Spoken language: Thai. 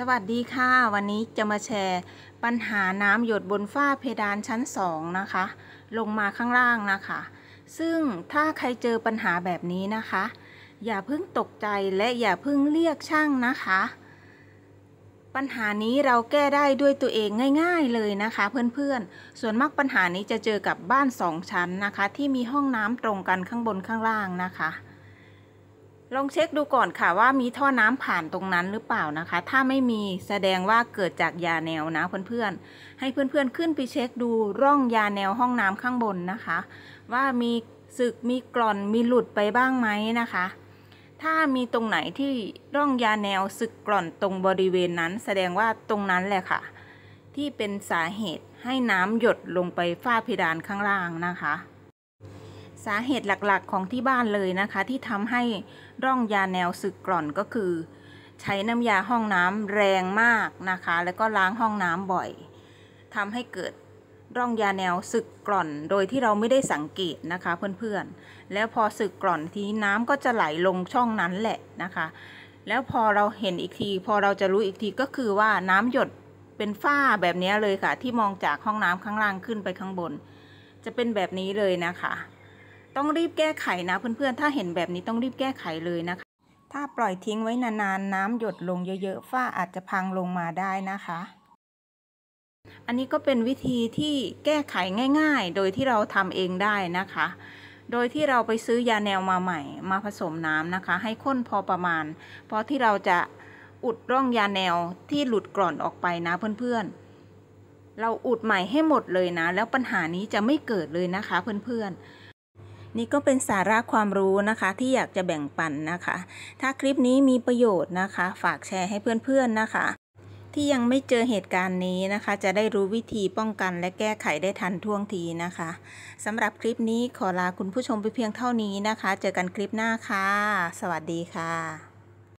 สวัสดีค่ะ วันนี้จะมาแชร์ปัญหาน้ำหยดบนฝ้าเพดานชั้น2นะคะ ลงมาข้างล่างนะคะ ซึ่งถ้าใครเจอปัญหาแบบนี้นะคะ อย่าเพิ่งตกใจและอย่าเพิ่งเรียกช่างนะคะ ปัญหานี้เราแก้ได้ด้วยตัวเองง่ายๆเลยนะคะ เพื่อนๆ ส่วนมากปัญหานี้จะเจอกับบ้านสองชั้นนะคะ ที่มีห้องน้ำตรงกันข้างบนข้างล่างนะคะลองเช็คดูก่อนค่ะว่ามีท่อน้ำผ่านตรงนั้นหรือเปล่านะคะ ถ้าไม่มีแสดงว่าเกิดจากยาแนวนะเพื่อนๆให้เพื่อนๆ ขึ้นไปเช็คดูร่องยาแนวห้องน้ำข้างบนนะคะ ว่ามีสึกมีกร่อนมีหลุดไปบ้างไหมนะคะ ถ้ามีตรงไหนที่ร่องยาแนวสึกกร่อนตรงบริเวณนั้น แสดงว่าตรงนั้นแหละค่ะ ที่เป็นสาเหตุให้น้ำหยดลงไปฝ้าเพดานข้างล่างนะคะสาเหตุหลักๆของที่บ้านเลยนะคะ ที่ทำให้ร่องยาแนวสึกกร่อนก็คือ ใช้น้ำยาห้องน้ำแรงมากนะคะ แล้วก็ล้างห้องน้ำบ่อยทำให้เกิดร่องยาแนวสึกกร่อน โดยที่เราไม่ได้สังเกตนะคะ เพื่อนๆแล้วพอสึกกร่อนทีน้ำก็จะไหลลงช่องนั้นแหละนะคะ แล้วพอเราเห็นอีกที พอเราจะรู้อีกทีก็คือว่าน้ำหยดเป็นฝ้าแบบนี้เลยค่ะ ที่มองจากห้องน้ำข้างล่างขึ้นไปข้างบน จะเป็นแบบนี้เลยนะคะต้องรีบแก้ไขนะ เพื่อนๆ ถ้าเห็นแบบนี้ต้องรีบแก้ไขเลยนะคะ ถ้าปล่อยทิ้งไว้นานๆน้ำหยดลงเยอะๆฝ้าอาจจะพังลงมาได้นะคะ อันนี้ก็เป็นวิธีที่แก้ไขง่ายๆ โดยที่เราทำเองได้นะคะ โดยที่เราไปซื้อยาแนวมาใหม่มาผสมน้ำนะคะ ให้ข้นพอประมาณ เพราะที่เราจะอุดร่องยาแนวที่หลุดกร่อนออกไปนะเพื่อนๆ เราอุดใหม่ให้หมดเลยนะ แล้วปัญหานี้จะไม่เกิดเลยนะคะ เพื่อนๆนี่ก็เป็นสาระความรู้นะคะ ที่อยากจะแบ่งปันนะคะ ถ้าคลิปนี้มีประโยชน์นะคะ ฝากแชร์ให้เพื่อนๆนะคะ ที่ยังไม่เจอเหตุการณ์นี้นะคะ จะได้รู้วิธีป้องกัน และแก้ไขได้ทันท่วงทีนะคะสำหรับคลิปนี้ขอลาคุณผู้ชมไปเพียงเท่านี้นะคะ เจอกันคลิปหน้าค่ะสวัสดีค่ะ